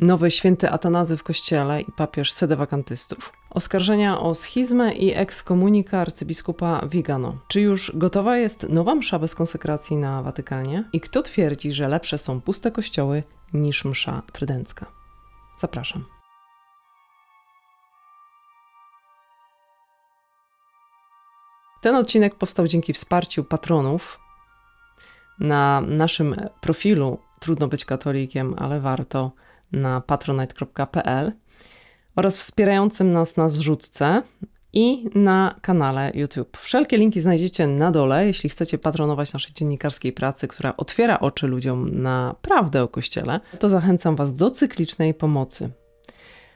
nowy święty Atanazy w kościele i papież sedewakantystów, oskarżenia o schizmę i ekskomunikę arcybiskupa Vigano. Czy już gotowa jest nowa msza bez konsekracji na Watykanie? I kto twierdzi, że lepsze są puste kościoły niż msza trydencka? Zapraszam. Ten odcinek powstał dzięki wsparciu patronów. Na naszym profilu Trudno być katolikiem, ale warto na patronite.pl oraz wspierającym nas na zrzutce i na kanale YouTube. Wszelkie linki znajdziecie na dole, jeśli chcecie patronować naszej dziennikarskiej pracy, która otwiera oczy ludziom na prawdę o Kościele, to zachęcam Was do cyklicznej pomocy.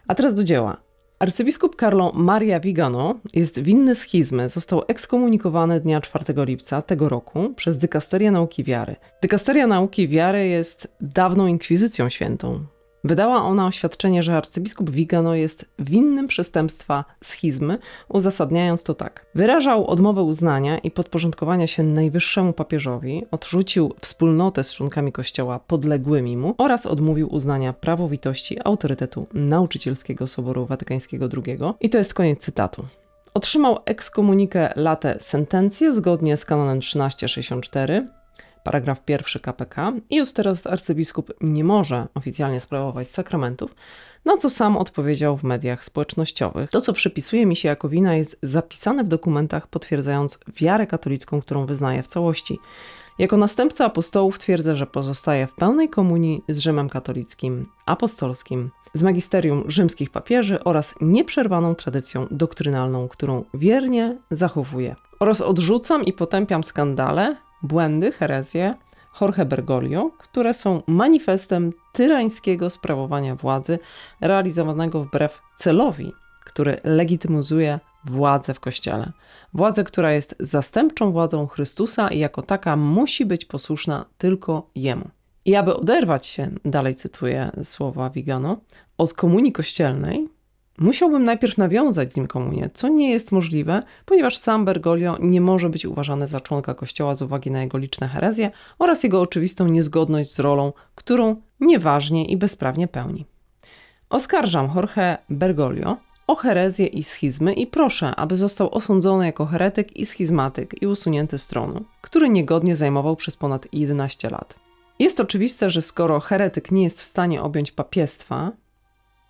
A teraz do dzieła. Arcybiskup Carlo Maria Vigano jest winny schizmy, został ekskomunikowany dnia 4 lipca tego roku przez Dykasterię Nauki Wiary. Dykasteria Nauki Wiary jest dawną inkwizycją świętą. Wydała ona oświadczenie, że arcybiskup Vigano jest winnym przestępstwa schizmy, uzasadniając to tak. Wyrażał odmowę uznania i podporządkowania się najwyższemu papieżowi, odrzucił wspólnotę z członkami kościoła podległymi mu oraz odmówił uznania prawowitości autorytetu nauczycielskiego Soboru Watykańskiego II. I to jest koniec cytatu. Otrzymał ekskomunikę latę sentencję zgodnie z kanonem 1364, paragraf pierwszy KPK, i już teraz arcybiskup nie może oficjalnie sprawować sakramentów, na co sam odpowiedział w mediach społecznościowych. To, co przypisuje mi się jako wina, jest zapisane w dokumentach, potwierdzając wiarę katolicką, którą wyznaje w całości. Jako następca apostołów twierdzę, że pozostaje w pełnej komunii z Rzymem katolickim, apostolskim, z magisterium rzymskich papieży oraz nieprzerwaną tradycją doktrynalną, którą wiernie zachowuje. Oraz odrzucam i potępiam skandale, błędy, herezje Jorge Bergoglio, które są manifestem tyrańskiego sprawowania władzy realizowanego wbrew celowi, który legitymizuje władzę w Kościele. Władzę, która jest zastępczą władzą Chrystusa i jako taka musi być posłuszna tylko Jemu. I aby oderwać się, dalej cytuję słowa Vigano, od komunii kościelnej, Musiałbym najpierw nawiązać z nim komunię, co nie jest możliwe, ponieważ sam Bergoglio nie może być uważany za członka kościoła z uwagi na jego liczne herezje oraz jego oczywistą niezgodność z rolą, którą nieważnie i bezprawnie pełni. Oskarżam Jorge Bergoglio o herezję i schizmy i proszę, aby został osądzony jako heretyk i schizmatyk i usunięty z tronu, który niegodnie zajmował przez ponad 11 lat. Jest oczywiste, że skoro heretyk nie jest w stanie objąć papiestwa,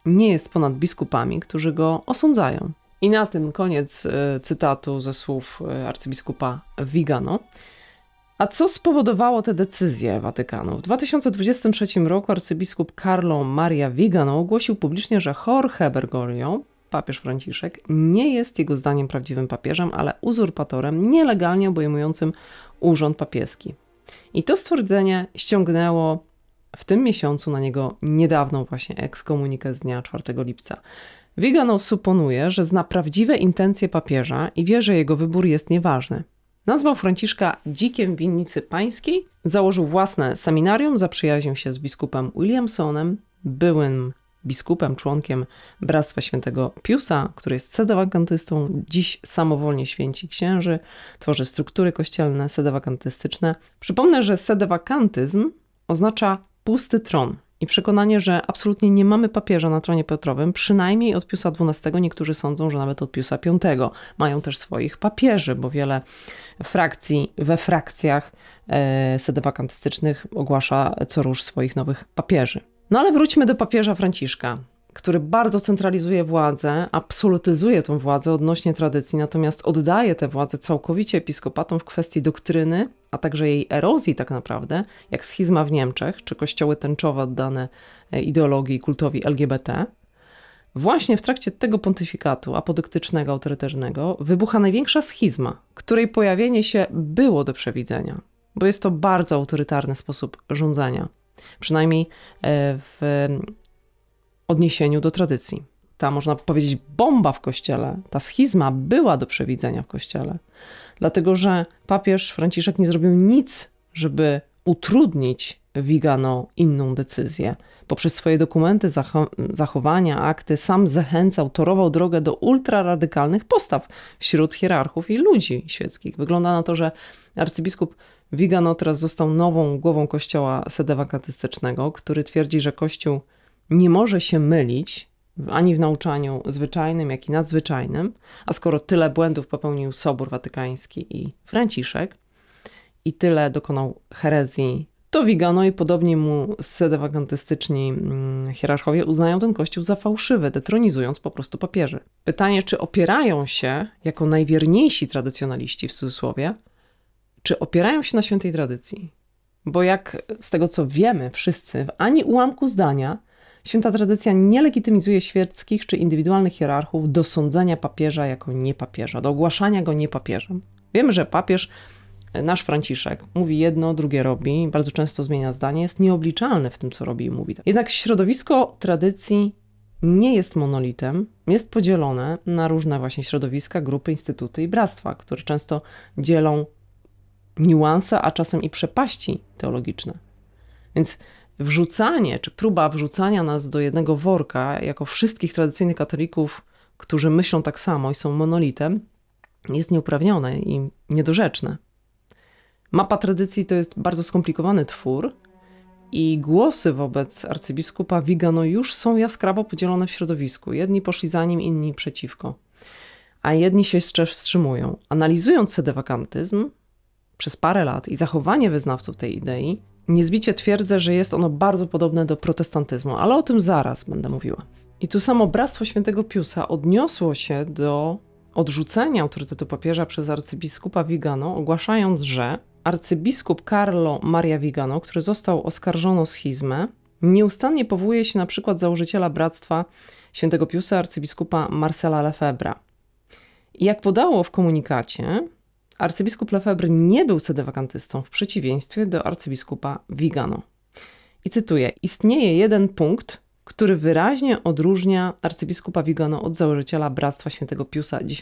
nie jest ponad biskupami, którzy go osądzają. I na tym koniec e, cytatu ze słów e, arcybiskupa Vigano. A co spowodowało te decyzje Watykanu? W 2023 roku arcybiskup Carlo Maria Vigano ogłosił publicznie, że Jorge Bergoglio, papież Franciszek, nie jest jego zdaniem prawdziwym papieżem, ale uzurpatorem nielegalnie obejmującym urząd papieski. I to stwierdzenie ściągnęło w tym miesiącu na niego niedawną właśnie ekskomunikę z dnia 4 lipca. Vigano suponuje, że zna prawdziwe intencje papieża i wie, że jego wybór jest nieważny. Nazwał Franciszka dzikiem winnicy pańskiej, założył własne seminarium, zaprzyjaźnił się z biskupem Williamsonem, byłym biskupem, członkiem Bractwa Świętego Piusa, który jest sedewakantystą, dziś samowolnie święci księży, tworzy struktury kościelne sedewakantystyczne. Przypomnę, że sedewakantyzm oznacza pusty tron i przekonanie, że absolutnie nie mamy papieża na tronie Piotrowym, przynajmniej od Piusa XII, niektórzy sądzą, że nawet od Piusa V. Mają też swoich papieży, bo wiele frakcji we frakcjach e, sedewakantystycznych ogłasza co róż swoich nowych papieży. No ale wróćmy do papieża Franciszka który bardzo centralizuje władzę, absolutyzuje tą władzę odnośnie tradycji, natomiast oddaje tę władzę całkowicie episkopatom w kwestii doktryny, a także jej erozji tak naprawdę, jak schizma w Niemczech, czy kościoły tęczowe oddane e, ideologii i kultowi LGBT. Właśnie w trakcie tego pontyfikatu apodyktycznego, autorytarnego, wybucha największa schizma, której pojawienie się było do przewidzenia, bo jest to bardzo autorytarny sposób rządzenia. Przynajmniej e, w odniesieniu do tradycji. Ta, można powiedzieć, bomba w kościele, ta schizma była do przewidzenia w kościele, dlatego że papież Franciszek nie zrobił nic, żeby utrudnić Wigano inną decyzję. Poprzez swoje dokumenty, zachowania, akty sam zachęcał, torował drogę do ultraradykalnych postaw wśród hierarchów i ludzi świeckich. Wygląda na to, że arcybiskup Wigano teraz został nową głową kościoła sedewakatystycznego, który twierdzi, że kościół nie może się mylić ani w nauczaniu zwyczajnym, jak i nadzwyczajnym, a skoro tyle błędów popełnił Sobór Watykański i Franciszek i tyle dokonał herezji, to Wigano i podobnie mu sedewagantystyczni mm, hierarchowie uznają ten kościół za fałszywy, detronizując po prostu papieży. Pytanie, czy opierają się, jako najwierniejsi tradycjonaliści w cudzysłowie, czy opierają się na świętej tradycji? Bo jak z tego co wiemy wszyscy, w ani ułamku zdania Święta tradycja nie legitymizuje świeckich czy indywidualnych hierarchów do sądzenia papieża jako niepapieża, do ogłaszania go niepapieżem. Wiemy, że papież, e, nasz Franciszek, mówi jedno, drugie robi, bardzo często zmienia zdanie, jest nieobliczalny w tym, co robi i mówi. Jednak środowisko tradycji nie jest monolitem, jest podzielone na różne właśnie środowiska, grupy, instytuty i bractwa, które często dzielą niuanse, a czasem i przepaści teologiczne. Więc wrzucanie, czy próba wrzucania nas do jednego worka, jako wszystkich tradycyjnych katolików, którzy myślą tak samo i są monolitem, jest nieuprawnione i niedorzeczne. Mapa tradycji to jest bardzo skomplikowany twór i głosy wobec arcybiskupa Vigano już są jaskrawo podzielone w środowisku. Jedni poszli za nim, inni przeciwko. A jedni się jeszcze wstrzymują. Analizując sedewakantyzm przez parę lat i zachowanie wyznawców tej idei, Niezbicie twierdzę, że jest ono bardzo podobne do protestantyzmu, ale o tym zaraz będę mówiła. I tu samo Bractwo Świętego Piusa odniosło się do odrzucenia autorytetu papieża przez arcybiskupa Vigano, ogłaszając, że arcybiskup Carlo Maria Vigano, który został oskarżony o schizmę, nieustannie powołuje się na przykład założyciela Bractwa Świętego Piusa, arcybiskupa Marcela Lefebra. Jak podało w komunikacie, Arcybiskup Lefebvre nie był sedewakantystą w przeciwieństwie do arcybiskupa Vigano. I cytuję: Istnieje jeden punkt, który wyraźnie odróżnia arcybiskupa Vigano od założyciela Bractwa Świętego Piusa X.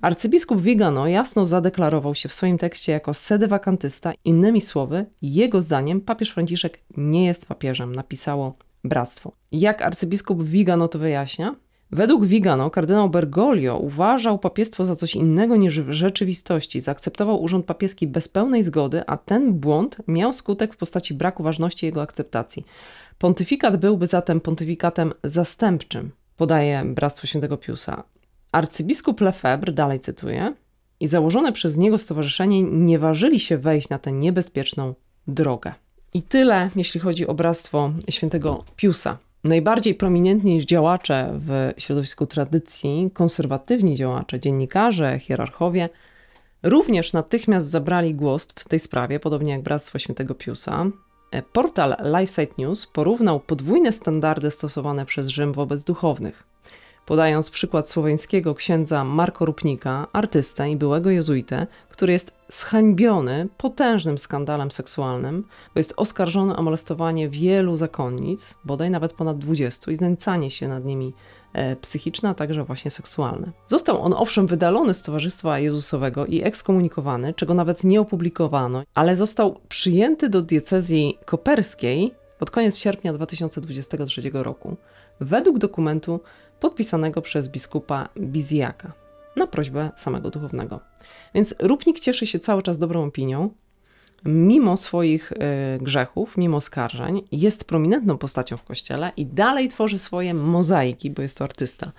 Arcybiskup Vigano jasno zadeklarował się w swoim tekście jako sedewakantysta, innymi słowy, jego zdaniem papież Franciszek nie jest papieżem, napisało bractwo. Jak arcybiskup Vigano to wyjaśnia? Według Vigano kardynał Bergoglio uważał papiestwo za coś innego niż w rzeczywistości. Zaakceptował urząd papieski bez pełnej zgody, a ten błąd miał skutek w postaci braku ważności jego akceptacji. Pontyfikat byłby zatem pontyfikatem zastępczym, podaje Bractwo Świętego Piusa. Arcybiskup Lefebvre, dalej cytuję, i założone przez niego stowarzyszenie nie ważyli się wejść na tę niebezpieczną drogę. I tyle, jeśli chodzi o Bractwo Świętego Piusa najbardziej prominentni działacze w środowisku tradycji, konserwatywni działacze, dziennikarze, hierarchowie, również natychmiast zabrali głos w tej sprawie, podobnie jak Bractwo Świętego Piusa. E, portal LifeSite News porównał podwójne standardy stosowane przez Rzym wobec duchownych podając przykład słoweńskiego księdza Marko Rupnika, artystę i byłego jezuitę, który jest zhańbiony potężnym skandalem seksualnym, bo jest oskarżony o molestowanie wielu zakonnic, bodaj nawet ponad 20, i znęcanie się nad nimi e, psychiczne, a także właśnie seksualne. Został on owszem wydalony z Towarzystwa Jezusowego i ekskomunikowany, czego nawet nie opublikowano, ale został przyjęty do diecezji koperskiej pod koniec sierpnia 2023 roku. Według dokumentu podpisanego przez biskupa Biziaka na prośbę samego duchownego. Więc Rupnik cieszy się cały czas dobrą opinią, mimo swoich e, grzechów, mimo skarżeń, jest prominentną postacią w kościele i dalej tworzy swoje mozaiki, bo jest to artysta.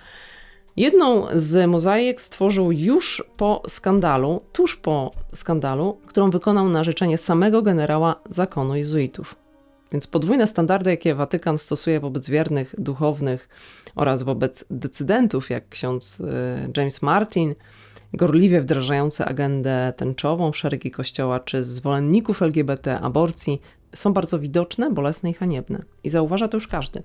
Jedną z mozaik stworzył już po skandalu, tuż po skandalu, którą wykonał na życzenie samego generała zakonu jezuitów. Więc podwójne standardy, jakie Watykan stosuje wobec wiernych, duchownych oraz wobec decydentów, jak ksiądz y, James Martin, gorliwie wdrażający agendę tęczową w szeregi kościoła, czy zwolenników LGBT, aborcji, są bardzo widoczne, bolesne i haniebne. I zauważa to już każdy.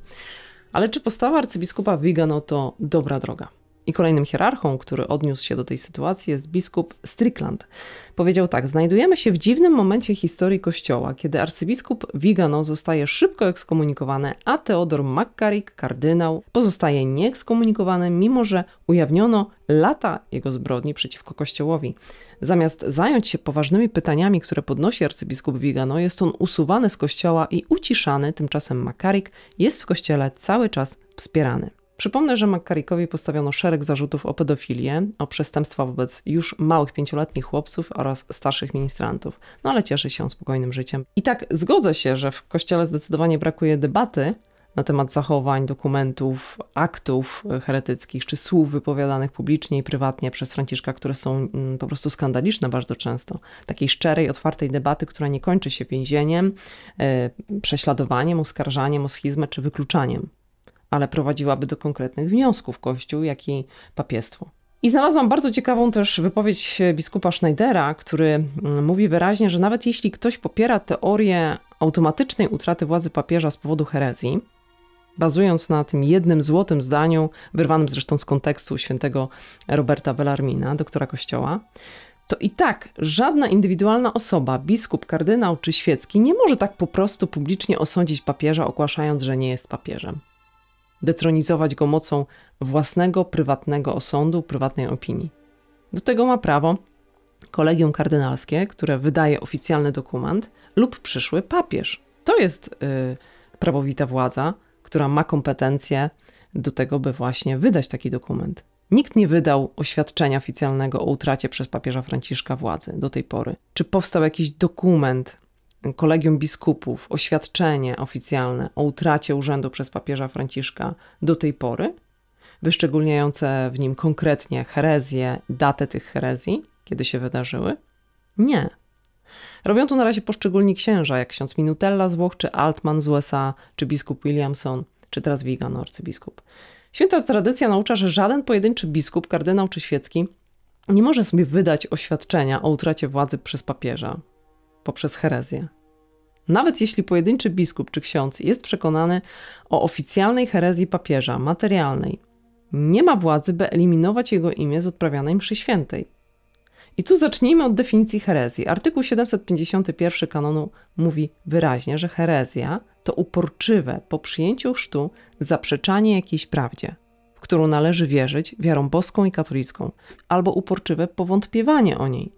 Ale czy postawa arcybiskupa Vigano to dobra droga? I kolejnym hierarchą, który odniósł się do tej sytuacji, jest biskup Strickland. Powiedział tak: Znajdujemy się w dziwnym momencie historii Kościoła, kiedy arcybiskup Vigano zostaje szybko ekskomunikowany, a Teodor McCarrick, kardynał, pozostaje nieekskomunikowany, mimo że ujawniono lata jego zbrodni przeciwko Kościołowi. Zamiast zająć się poważnymi pytaniami, które podnosi arcybiskup Vigano, jest on usuwany z kościoła i uciszany, tymczasem Makarik jest w kościele cały czas wspierany. Przypomnę, że McCarrickowi postawiono szereg zarzutów o pedofilię, o przestępstwa wobec już małych pięcioletnich chłopców oraz starszych ministrantów, no ale cieszy się spokojnym życiem. I tak zgodzę się, że w kościele zdecydowanie brakuje debaty na temat zachowań, dokumentów, aktów heretyckich czy słów wypowiadanych publicznie i prywatnie przez Franciszka, które są mm, po prostu skandaliczne bardzo często. Takiej szczerej, otwartej debaty, która nie kończy się więzieniem, e, prześladowaniem, oskarżaniem o schizmę czy wykluczaniem ale prowadziłaby do konkretnych wniosków Kościół, jak i papiestwo. I znalazłam bardzo ciekawą też wypowiedź biskupa Schneidera, który mm, mówi wyraźnie, że nawet jeśli ktoś popiera teorię automatycznej utraty władzy papieża z powodu herezji, bazując na tym jednym złotym zdaniu, wyrwanym zresztą z kontekstu świętego Roberta Bellarmina, doktora Kościoła, to i tak żadna indywidualna osoba, biskup, kardynał czy świecki, nie może tak po prostu publicznie osądzić papieża, ogłaszając, że nie jest papieżem detronizować go mocą własnego, prywatnego osądu, prywatnej opinii. Do tego ma prawo kolegium kardynalskie, które wydaje oficjalny dokument, lub przyszły papież. To jest yy, prawowita władza, która ma kompetencje do tego, by właśnie wydać taki dokument. Nikt nie wydał oświadczenia oficjalnego o utracie przez papieża Franciszka władzy do tej pory. Czy powstał jakiś dokument Kolegium Biskupów oświadczenie oficjalne o utracie urzędu przez papieża Franciszka do tej pory, wyszczególniające w nim konkretnie herezję, datę tych herezji, kiedy się wydarzyły? Nie. Robią to na razie poszczególni księża, jak ksiądz Minutella z Włoch, czy Altman z USA, czy biskup Williamson, czy teraz Wigan, arcybiskup. Święta tradycja naucza, że żaden pojedynczy biskup, kardynał czy świecki nie może sobie wydać oświadczenia o utracie władzy przez papieża poprzez herezję. Nawet jeśli pojedynczy biskup czy ksiądz jest przekonany o oficjalnej herezji papieża, materialnej, nie ma władzy, by eliminować jego imię z odprawianej mszy świętej. I tu zacznijmy od definicji herezji. Artykuł 751 kanonu mówi wyraźnie, że herezja to uporczywe po przyjęciu chrztu zaprzeczanie jakiejś prawdzie, w którą należy wierzyć wiarą boską i katolicką, albo uporczywe powątpiewanie o niej.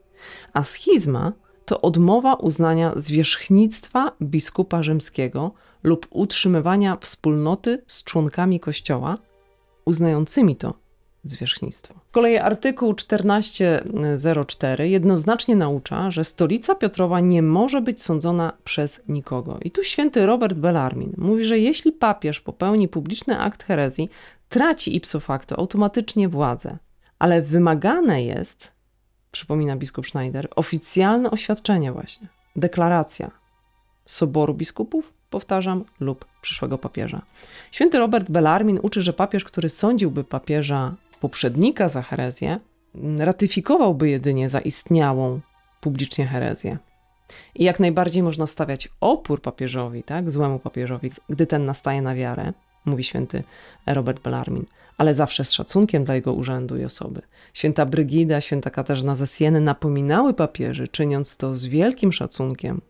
A schizma to odmowa uznania zwierzchnictwa biskupa rzymskiego lub utrzymywania wspólnoty z członkami kościoła uznającymi to zwierzchnictwo. Z kolei artykuł 1404 jednoznacznie naucza, że stolica Piotrowa nie może być sądzona przez nikogo. I tu święty Robert Bellarmin mówi, że jeśli papież popełni publiczny akt herezji, traci ipso facto automatycznie władzę. Ale wymagane jest, przypomina biskup Schneider, oficjalne oświadczenie właśnie, deklaracja Soboru Biskupów, powtarzam, lub przyszłego papieża. Święty Robert Bellarmin uczy, że papież, który sądziłby papieża poprzednika za herezję, ratyfikowałby jedynie zaistniałą publicznie herezję. I jak najbardziej można stawiać opór papieżowi, tak, złemu papieżowi, gdy ten nastaje na wiarę, mówi święty Robert Bellarmin ale zawsze z szacunkiem dla jego urzędu i osoby. Święta Brygida, święta Katarzyna ze Sieny napominały papieży, czyniąc to z wielkim szacunkiem.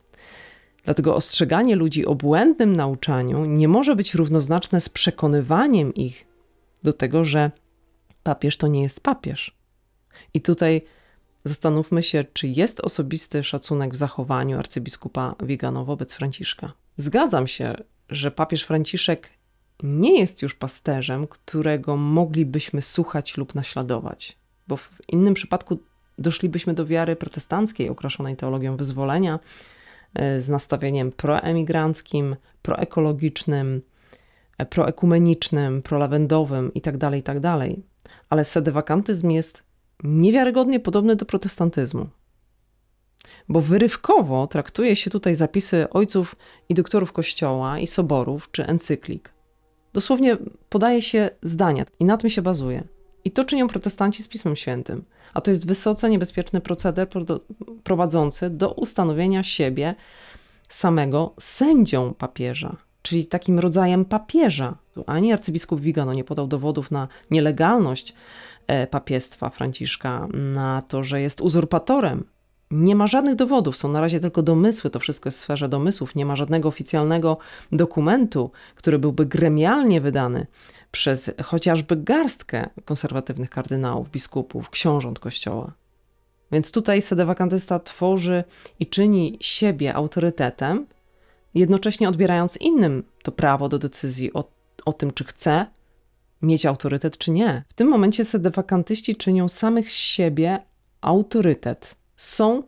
Dlatego ostrzeganie ludzi o błędnym nauczaniu nie może być równoznaczne z przekonywaniem ich do tego, że papież to nie jest papież. I tutaj zastanówmy się, czy jest osobisty szacunek w zachowaniu arcybiskupa Wigano wobec Franciszka. Zgadzam się, że papież Franciszek nie jest już pasterzem, którego moglibyśmy słuchać lub naśladować, bo w innym przypadku doszlibyśmy do wiary protestanckiej, okraszonej teologią wyzwolenia, e, z nastawieniem proemigranckim, proekologicznym, e, proekumenicznym, prolawendowym itd., tak itd. Tak Ale sedewakantyzm jest niewiarygodnie podobny do protestantyzmu. Bo wyrywkowo traktuje się tutaj zapisy ojców i doktorów kościoła i soborów czy encyklik Dosłownie podaje się zdania i na tym się bazuje. I to czynią protestanci z Pismem Świętym. A to jest wysoce niebezpieczny proceder prowadzący do ustanowienia siebie samego sędzią papieża, czyli takim rodzajem papieża. Ani arcybiskup Wigano nie podał dowodów na nielegalność e, papiestwa Franciszka, na to, że jest uzurpatorem nie ma żadnych dowodów, są na razie tylko domysły, to wszystko jest w sferze domysłów, nie ma żadnego oficjalnego dokumentu, który byłby gremialnie wydany przez chociażby garstkę konserwatywnych kardynałów, biskupów, książąt kościoła. Więc tutaj sedewakantysta tworzy i czyni siebie autorytetem, jednocześnie odbierając innym to prawo do decyzji o, o tym, czy chce mieć autorytet, czy nie. W tym momencie sedewakantyści czynią samych z siebie autorytet są,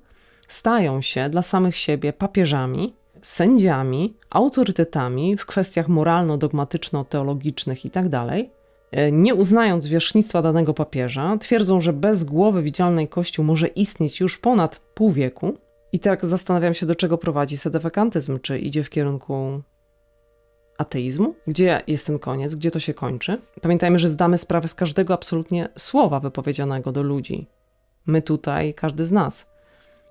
stają się dla samych siebie papieżami, sędziami, autorytetami w kwestiach moralno-dogmatyczno-teologicznych itd., tak e, nie uznając wierzchnictwa danego papieża, twierdzą, że bez głowy widzialnej Kościół może istnieć już ponad pół wieku. I tak zastanawiam się, do czego prowadzi sedewekantyzm. Czy idzie w kierunku ateizmu? Gdzie jest ten koniec? Gdzie to się kończy? Pamiętajmy, że zdamy sprawę z każdego absolutnie słowa wypowiedzianego do ludzi, my tutaj, każdy z nas.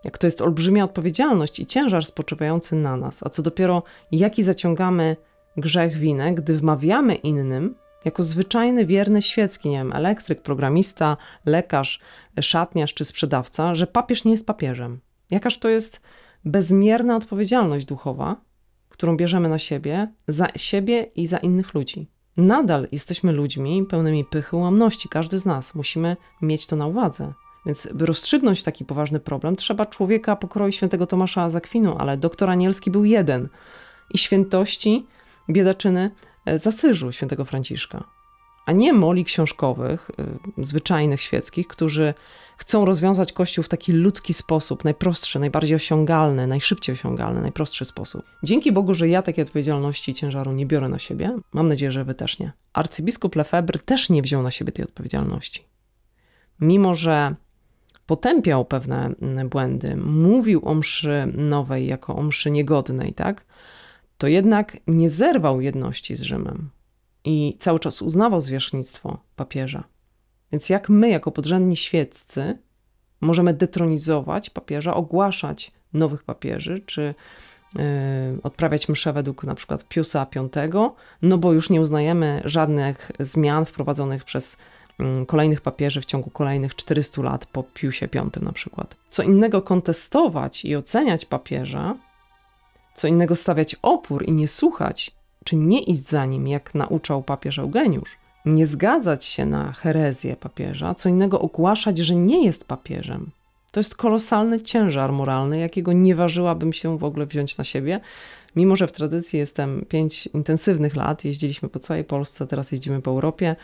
Jak to jest olbrzymia odpowiedzialność i ciężar spoczywający na nas, a co dopiero jaki zaciągamy grzech winę, gdy wmawiamy innym, jako zwyczajny, wierny świecki, nie wiem, elektryk, programista, lekarz, szatniarz czy sprzedawca, że papież nie jest papieżem. Jakaż to jest bezmierna odpowiedzialność duchowa, którą bierzemy na siebie, za siebie i za innych ludzi. Nadal jesteśmy ludźmi pełnymi pychy, ułamności, każdy z nas. Musimy mieć to na uwadze. Więc by rozstrzygnąć taki poważny problem, trzeba człowieka pokroju świętego Tomasza Zakwinu, ale doktor Anielski był jeden i świętości biedaczyny e, zasyżu świętego Franciszka, a nie moli książkowych, e, zwyczajnych świeckich, którzy chcą rozwiązać Kościół w taki ludzki sposób, najprostszy, najbardziej osiągalny, najszybciej osiągalny, najprostszy sposób. Dzięki Bogu, że ja takiej odpowiedzialności i ciężaru nie biorę na siebie. Mam nadzieję, że wy też nie. Arcybiskup Lefebvre też nie wziął na siebie tej odpowiedzialności. Mimo, że potępiał pewne mm, błędy, mówił o mszy nowej jako o mszy niegodnej, tak? To jednak nie zerwał jedności z Rzymem i cały czas uznawał zwierzchnictwo papieża. Więc jak my, jako podrzędni świeccy, możemy detronizować papieża, ogłaszać nowych papieży, czy yy, odprawiać mszę według na przykład Piusa V, no bo już nie uznajemy żadnych zmian wprowadzonych przez Mm, kolejnych papieży w ciągu kolejnych 400 lat po Piusie V na przykład. Co innego kontestować i oceniać papieża, co innego stawiać opór i nie słuchać, czy nie iść za nim, jak nauczał papież Eugeniusz. Nie zgadzać się na herezję papieża, co innego ogłaszać, że nie jest papieżem. To jest kolosalny ciężar moralny, jakiego nie ważyłabym się w ogóle wziąć na siebie. Mimo, że w tradycji jestem pięć intensywnych lat, jeździliśmy po całej Polsce, teraz jeździmy po Europie,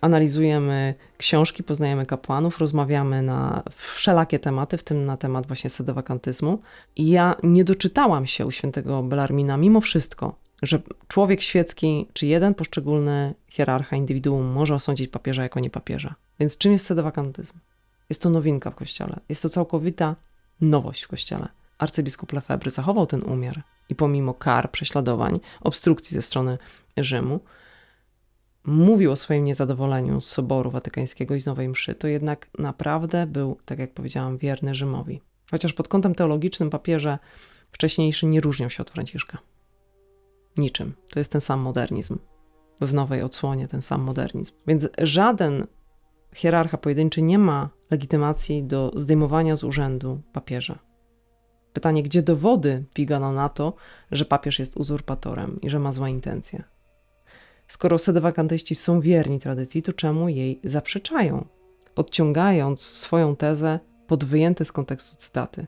analizujemy książki, poznajemy kapłanów, rozmawiamy na wszelakie tematy, w tym na temat właśnie sedewakantyzmu. I ja nie doczytałam się u świętego Belarmina mimo wszystko, że człowiek świecki czy jeden poszczególny hierarcha, indywiduum może osądzić papieża jako niepapieża. Więc czym jest sedewakantyzm? Jest to nowinka w Kościele. Jest to całkowita nowość w Kościele. Arcybiskup Lefebvre zachował ten umiar i pomimo kar, prześladowań, obstrukcji ze strony Rzymu, mówił o swoim niezadowoleniu z Soboru Watykańskiego i z Nowej Mszy, to jednak naprawdę był, tak jak powiedziałam, wierny Rzymowi. Chociaż pod kątem teologicznym papieże wcześniejszy nie różnią się od Franciszka. Niczym. To jest ten sam modernizm. W nowej odsłonie ten sam modernizm. Więc żaden hierarcha pojedynczy nie ma legitymacji do zdejmowania z urzędu papieża. Pytanie, gdzie dowody pigano na to, że papież jest uzurpatorem i że ma złe intencje? Skoro sedewakantyści są wierni tradycji, to czemu jej zaprzeczają, podciągając swoją tezę pod wyjęte z kontekstu cytaty?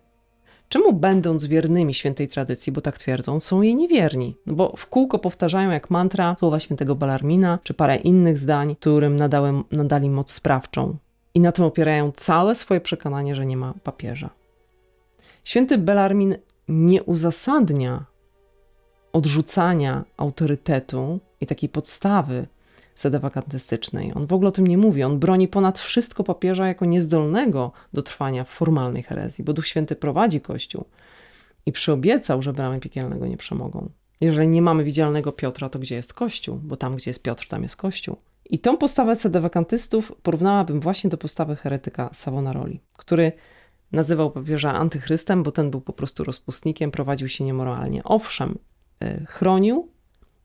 Czemu będąc wiernymi świętej tradycji, bo tak twierdzą, są jej niewierni? No bo w kółko powtarzają jak mantra słowa świętego Balarmina, czy parę innych zdań, którym nadali moc sprawczą. I na tym opierają całe swoje przekonanie, że nie ma papieża. Święty Belarmin nie uzasadnia odrzucania autorytetu i takiej podstawy sedewakantystycznej. On w ogóle o tym nie mówi. On broni ponad wszystko papieża jako niezdolnego do trwania w formalnej herezji, bo Duch Święty prowadzi Kościół i przyobiecał, że bramy piekielnego nie przemogą. Jeżeli nie mamy widzialnego Piotra, to gdzie jest Kościół? Bo tam, gdzie jest Piotr, tam jest Kościół. I tą postawę sedewakantystów porównałabym właśnie do postawy heretyka Savonaroli, który nazywał papieża antychrystem, bo ten był po prostu rozpustnikiem, prowadził się niemoralnie. Owszem, e, chronił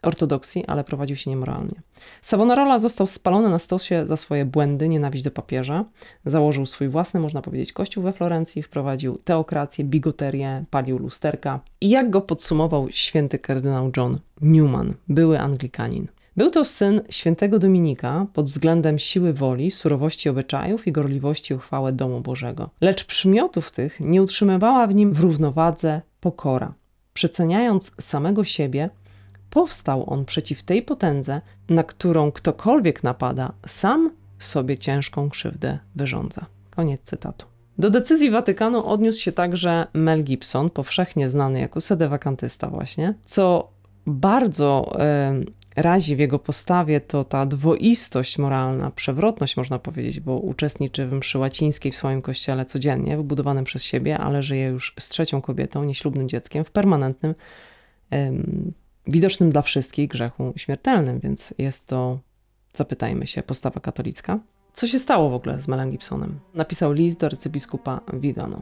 ortodoksji, ale prowadził się niemoralnie. Savonarola został spalony na stosie za swoje błędy, nienawiść do papieża, założył swój własny, można powiedzieć, kościół we Florencji, wprowadził teokrację, bigoterię, palił lusterka. I jak go podsumował święty kardynał John Newman, były Anglikanin. Był to syn świętego Dominika pod względem siły woli, surowości obyczajów i gorliwości uchwały domu Bożego. Lecz przymiotów tych nie utrzymywała w nim w równowadze pokora. Przeceniając samego siebie, Powstał on przeciw tej potędze, na którą ktokolwiek napada, sam sobie ciężką krzywdę wyrządza. Koniec cytatu. Do decyzji Watykanu odniósł się także Mel Gibson, powszechnie znany jako sedewakantysta właśnie, co bardzo y, razi w jego postawie to ta dwoistość moralna, przewrotność można powiedzieć, bo uczestniczy w mszy łacińskiej w swoim kościele codziennie, wybudowanym przez siebie, ale żyje już z trzecią kobietą, nieślubnym dzieckiem, w permanentnym y, widocznym dla wszystkich grzechu śmiertelnym, więc jest to, zapytajmy się, postawa katolicka. Co się stało w ogóle z Melem Gibsonem? Napisał list do arcybiskupa Vigano.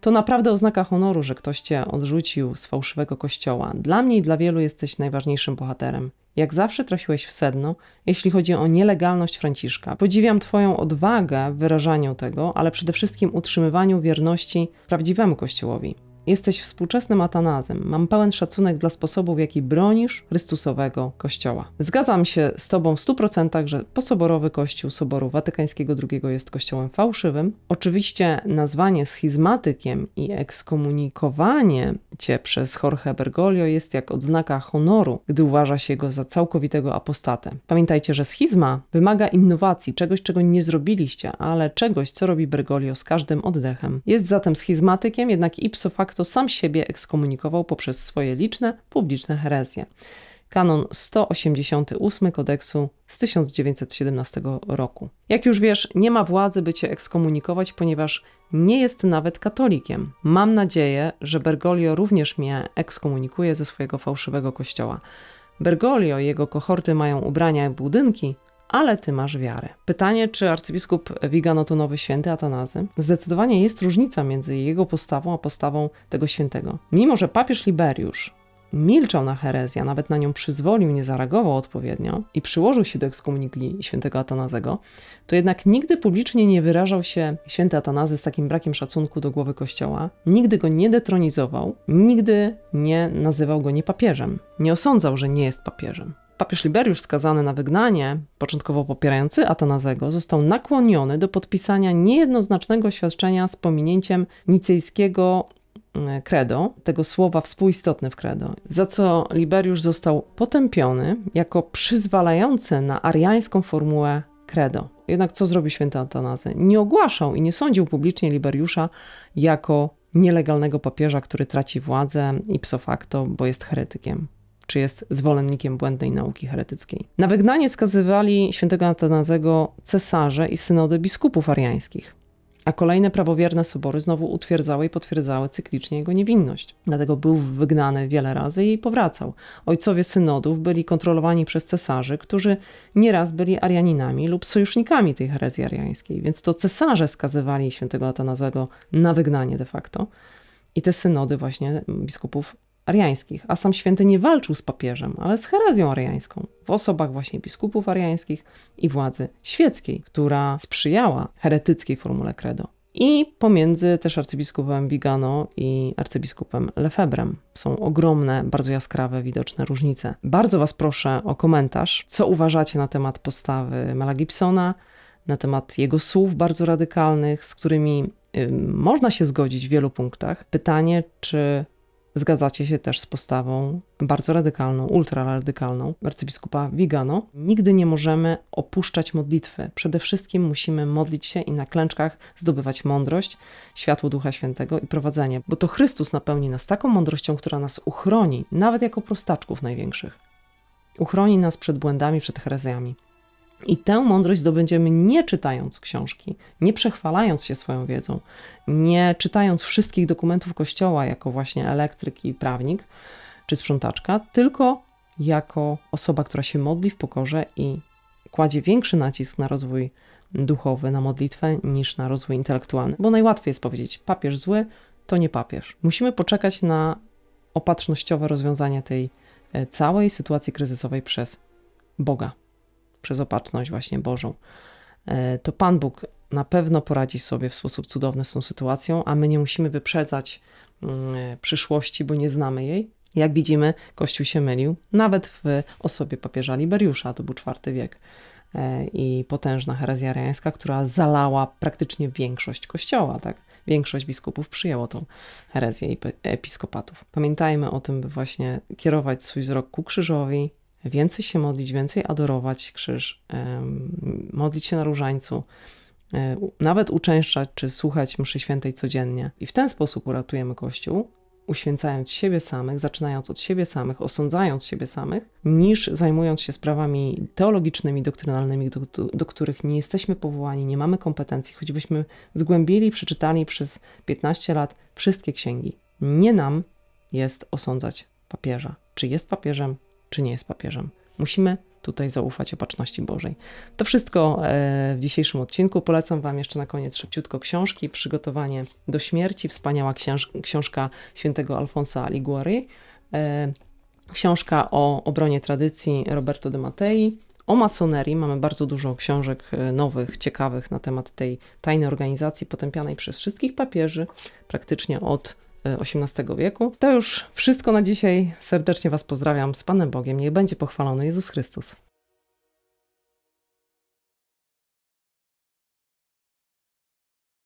To naprawdę oznaka honoru, że ktoś cię odrzucił z fałszywego kościoła. Dla mnie i dla wielu jesteś najważniejszym bohaterem. Jak zawsze trafiłeś w sedno, jeśli chodzi o nielegalność Franciszka. Podziwiam Twoją odwagę w wyrażaniu tego, ale przede wszystkim utrzymywaniu wierności prawdziwemu Kościołowi. Jesteś współczesnym atanazem. Mam pełen szacunek dla sposobu, w jaki bronisz Chrystusowego Kościoła. Zgadzam się z Tobą w 100%, że posoborowy Kościół Soboru Watykańskiego II jest kościołem fałszywym. Oczywiście nazwanie schizmatykiem i ekskomunikowanie Cię przez Jorge Bergoglio jest jak odznaka honoru, gdy uważa się go za całkowitego apostatę. Pamiętajcie, że schizma wymaga innowacji, czegoś, czego nie zrobiliście, ale czegoś, co robi Bergoglio z każdym oddechem. Jest zatem schizmatykiem, jednak ipso facto facto sam siebie ekskomunikował poprzez swoje liczne publiczne herezje. Kanon 188 kodeksu z 1917 roku. Jak już wiesz, nie ma władzy, by cię ekskomunikować, ponieważ nie jest nawet katolikiem. Mam nadzieję, że Bergoglio również mnie ekskomunikuje ze swojego fałszywego kościoła. Bergoglio i jego kohorty mają ubrania i budynki, ale ty masz wiarę. Pytanie, czy arcybiskup Wigano to nowy święty Atanazy? Zdecydowanie jest różnica między jego postawą a postawą tego świętego. Mimo, że papież Liberiusz milczał na herezję, nawet na nią przyzwolił, nie zareagował odpowiednio i przyłożył się do ekskomuniki świętego Atanazego, to jednak nigdy publicznie nie wyrażał się święty Atanazy z takim brakiem szacunku do głowy kościoła, nigdy go nie detronizował, nigdy nie nazywał go niepapieżem, nie osądzał, że nie jest papieżem. Papież Liberiusz skazany na wygnanie, początkowo popierający Atanazego, został nakłoniony do podpisania niejednoznacznego oświadczenia z pominięciem nicejskiego mm, credo, tego słowa współistotne w credo, za co Liberiusz został potępiony jako przyzwalający na ariańską formułę credo. Jednak co zrobi święty Atanazy? Nie ogłaszał i nie sądził publicznie Liberiusza jako nielegalnego papieża, który traci władzę ipso facto, bo jest heretykiem czy jest zwolennikiem błędnej nauki heretyckiej. Na wygnanie skazywali świętego Atanazego cesarze i synody biskupów ariańskich a kolejne prawowierne sobory znowu utwierdzały i potwierdzały cyklicznie jego niewinność. Dlatego był wygnany wiele razy i powracał. Ojcowie synodów byli kontrolowani przez cesarzy, którzy nieraz byli Arianinami lub sojusznikami tej herezji ariańskiej, więc to cesarze skazywali świętego Atanazego na wygnanie de facto. I te synody właśnie biskupów ariańskich, a sam święty nie walczył z papieżem, ale z herezją ariańską, w osobach właśnie biskupów ariańskich i władzy świeckiej, która sprzyjała heretyckiej formule credo. I pomiędzy też arcybiskupem Vigano i arcybiskupem Lefebrem są ogromne, bardzo jaskrawe, widoczne różnice. Bardzo Was proszę o komentarz, co uważacie na temat postawy Mela Gibsona, na temat jego słów bardzo radykalnych, z którymi można się zgodzić w wielu punktach. Pytanie, czy zgadzacie się też z postawą bardzo radykalną, ultraradykalną arcybiskupa Vigano. Nigdy nie możemy opuszczać modlitwy. Przede wszystkim musimy modlić się i na klęczkach zdobywać mądrość, światło Ducha Świętego i prowadzenie, bo to Chrystus napełni nas taką mądrością, która nas uchroni, nawet jako prostaczków największych. Uchroni nas przed błędami, przed herezjami. I tę mądrość zdobędziemy nie czytając książki, nie przechwalając się swoją wiedzą, nie czytając wszystkich dokumentów Kościoła jako właśnie elektryk i prawnik czy sprzątaczka, tylko jako osoba, która się modli w pokorze i kładzie większy nacisk na rozwój duchowy, na modlitwę niż na rozwój intelektualny. Bo najłatwiej jest powiedzieć: papież zły to nie papież. Musimy poczekać na opatrznościowe rozwiązanie tej e, całej sytuacji kryzysowej przez Boga przez opatrzność właśnie Bożą, e, to Pan Bóg na pewno poradzi sobie w sposób cudowny z tą sytuacją, a my nie musimy wyprzedzać mm, e, przyszłości, bo nie znamy jej. Jak widzimy, Kościół się mylił, nawet w osobie papieża Liberiusza, to był IV wiek, e, i potężna herezja ariańska, która zalała praktycznie większość Kościoła, tak? Większość biskupów przyjęło tą herezję episkopatów. Pamiętajmy o tym, by właśnie kierować swój wzrok ku krzyżowi, więcej się modlić, więcej adorować krzyż, modlić się na różańcu, e, nawet uczęszczać czy słuchać mszy świętej codziennie. I w ten sposób uratujemy Kościół, uświęcając siebie samych, zaczynając od siebie samych, osądzając siebie samych, niż zajmując się sprawami teologicznymi, doktrynalnymi, do, do, do, których nie jesteśmy powołani, nie mamy kompetencji, choćbyśmy zgłębili, przeczytali przez 15 lat wszystkie księgi. Nie nam jest osądzać papieża, czy jest papieżem, czy nie jest papieżem. Musimy tutaj zaufać opatrzności Bożej. To wszystko e, w dzisiejszym odcinku. Polecam Wam jeszcze na koniec szybciutko książki Przygotowanie do śmierci, wspaniała książka świętego Alfonsa Liguori, e, książka o obronie tradycji Roberto de Mattei, o masonerii. Mamy bardzo dużo książek e, nowych, ciekawych na temat tej tajnej organizacji potępianej przez wszystkich papieży, praktycznie od XVIII e, wieku. To już wszystko na dzisiaj. Serdecznie Was pozdrawiam. Z Panem Bogiem. Niech będzie pochwalony Jezus Chrystus.